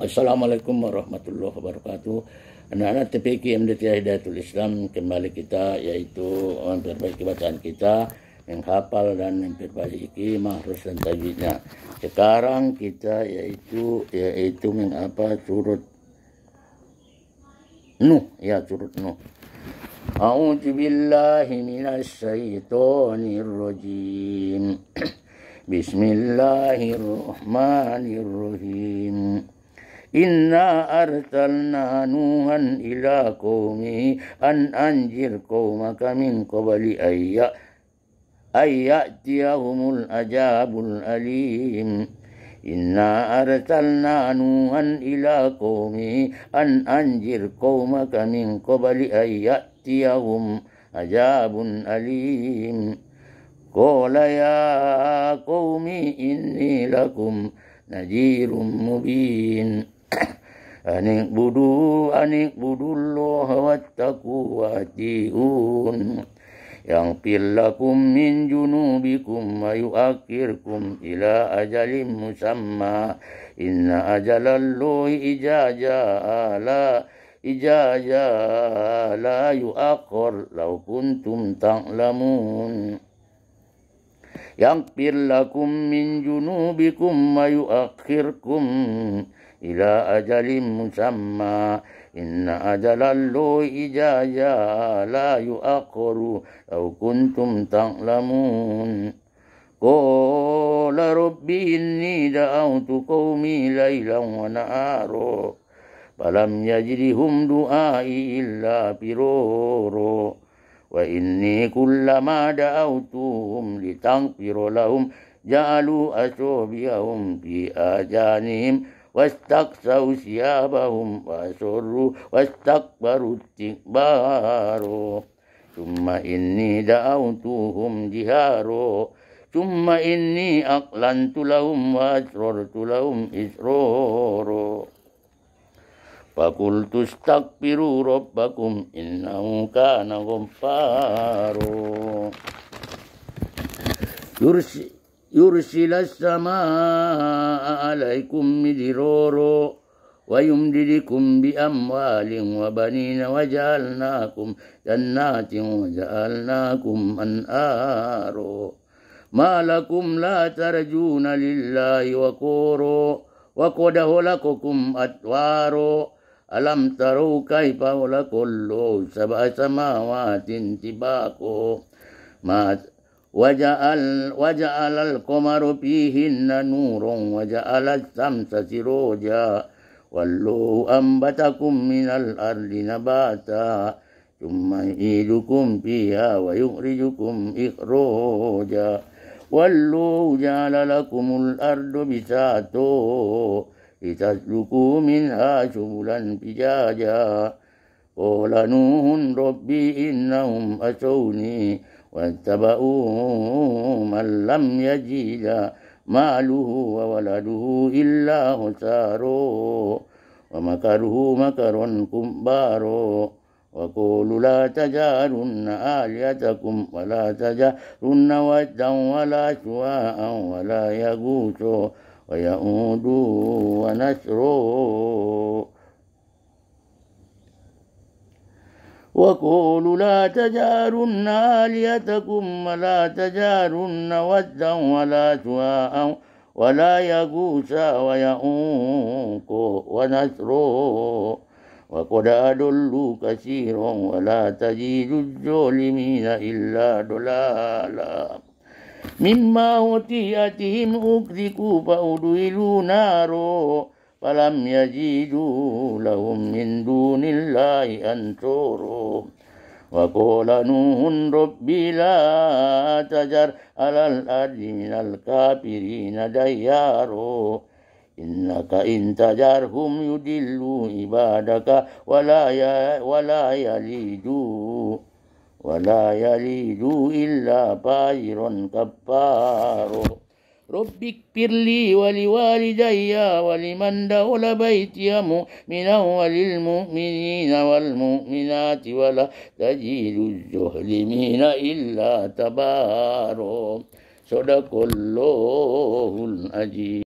Assalamualaikum warahmatullahi wabarakatuh. Anak-anak TPK MDT Hidayatul Islam kembali kita yaitu memperbaiki bacaan kita, menghafal dan memperbaiki mahrus dan tajwidnya. Sekarang kita yaitu yaitu mengapa surut Nuh ya surut Nuh. A'udzu billahi minasy syaithanir rajim. Bismillahirrahmanirrahim. إنا أرسلنا نوحا إلى قومه أن أنجر قومك من قبل أن أن يأتيهم العذاب الأليم إنا أرسلنا نوحا إلى قومه أن أنجر قومك من قبل أن يأتيهم عذاب أليم قال يا قوم إني لكم نذير مبين أن اعبدوا أن اعبدوا الله واتقوا واتيئون يغفر لكم من جنوبكم ويؤخركم إلى أجل مسمى إن أجل الله إذا جاء لا إذا جاء لا يؤخر لو كنتم تعلمون يغفر لكم من جنوبكم ويؤخركم إلى أجل مسمى إن أجل الله إذا جاء لا يؤخر لو كنتم تعلمون قال رب إني دعوت قومي ليلا ونهارا فلم يجرهم دعائي إلا فرورا وإني كلما دعوتهم لتغفر لهم جعلوا أصابعهم في آذانهم واستقصوا ثيابهم وأسروا واستكبروا استكبارا ثم إني دعوتهم جهارا ثم إني أقلنت لهم وأسررت لهم إسرارا فقلت استغفروا ربكم إنه كان غفارا يرسل السماء عليكم مدرارا ويمددكم بأموال وبنين وجعلناكم جنات وجعلناكم أنهارا ما لكم لا ترجون لله وقورا وقد هلككم أتوارا ألم تروا كيف كل سبع سماوات طباقا ما وجعل, وجعل القمر فيهن نورا وجعل الشمس سروجا والله أنبتكم من الأرض نباتا ثم يعيدكم فيها ويخرجكم إخراجا والله جعل لكم الأرض بساتو لتسلكوا منها سبلا فجاجا قال نوح ربي إنهم أتوني واتبعوا من لم يجد ماله وولده إلا خساره ومكره مكر كبار وقولوا لا تجارن آليتكم ولا تجارن ودا ولا سواء ولا يغوث ويعود ونشره وقولوا لا تجارن آليتكم ولا تجارن ودا ولا سواء ولا يغوس ويؤوك ونسره وقد أدلوا كثيرا ولا تزيد الظالمين إلا ضلالا مما وتياتهم أكذكوا فأدخلوا نارا فلم يجدوا لهم من دون الله أنصارا وقال نوح ربي لا تجر على الأرض من الكافرين ديارا إنك إن تجرهم يدلوا عبادك ولا ولا يلدوا ولا يليد إلا فاجر كفار رب اغفر لي ولوالدي ولمن دخل بيتي مؤمنا وللمؤمنين والمؤمنات ولا تجد الظالمين إلا تبارا صدق الله العظيم